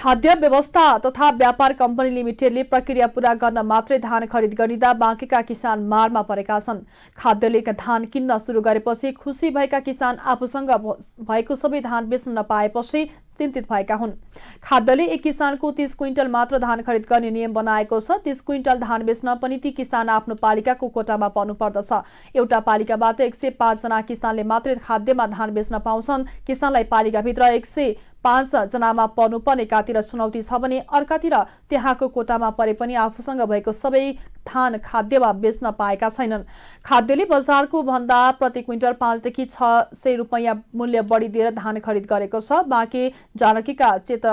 खाद्य व्यवस्था तथा व्यापार कम्पनी लिमिटेडले प्रक्रिया पूरा गर्न मात्रै धान खरिद गरिँदा बाँकेका किसान मारमा परेका छन् खाद्यले धान किन्न सुरु गरेपछि खुसी भएका किसान आफूसँग भएको सबै धान बेच्न नपाएपछि चिन्तित भएका हुन् खाद्यले एक किसानको तीस क्विन्टल मात्र धान खरिद गर्ने नियम बनाएको छ तीस क्विन्टल धान बेच्न पनि ती किसान आफ्नो पालिकाको कोटामा पर्नु पर्दछ एउटा पालिकाबाट एक सय पाँचजना किसानले मात्रै खाद्यमा धान बेच्न पाउँछन् किसानलाई पालिकाभित्र एक सय पाँचजनामा पर्नुपर्ने एकातिर चुनौती छ भने अर्कातिर त्यहाँको कोटामा परे पनि आफूसँग भएको सबै धान खाद्यमा बेच्न पाएका छैनन् खाद्यले बजारको भन्दा प्रति क्विन्टल पाँचदेखि छ सय रुपियाँ मूल्य बढी दिएर धान खरिद गरेको छ बाँकी जानकीका चेत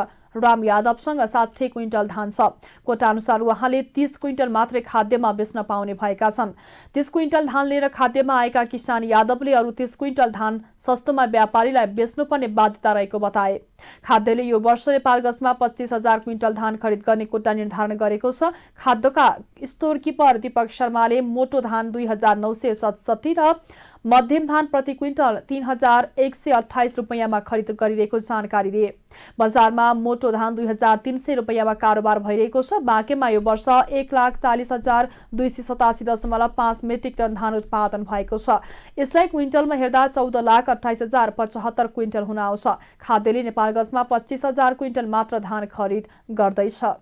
राम यादवसँग साठी क्विन्टल धान छ कोटा अनुसार उहाँले तीस क्विन्टल मात्रै खाद्यमा बेच्न पाउने भएका छन् तीस क्विन्टल धान लिएर खाद्यमा आएका किसान यादवले अरू तीस क्विन्टल धान सस्तोमा व्यापारीलाई बेच्नुपर्ने बाध्यता रहेको बताए खाद्यले यो वर्ष नेपालगजमा पच्चिस हजार क्विन्टल धान खरिद गर्ने कोटा निर्धारण गरेको छ खाद्यका स्टोर किपर दीपक शर्माले मोटो धान दुई हजार नौ सय सतसट्ठी र मध्यम धान प्रति क्विन्टल तीन हजार एक सय अठाइस रुपियाँमा खरिद गरिरहेको जानकारी दिए बजारमा मोटो धान दुई हजार तीन सय रुपियाँमा कारोबार भइरहेको छ बाँकेमा यो वर्ष एक लाख चालिस हजार दुई सय सतासी दशमलव पाँच मेट्रिक टन धान उत्पादन भएको छ यसलाई क्विन्टलमा हेर्दा चौध लाख अठाइस हजार पचहत्तर क्विन्टल हुन आउँछ खाद्यले नेपालगञ्जमा पच्चिस हजार क्विन्टल मात्र धान खरिद गर्दैछ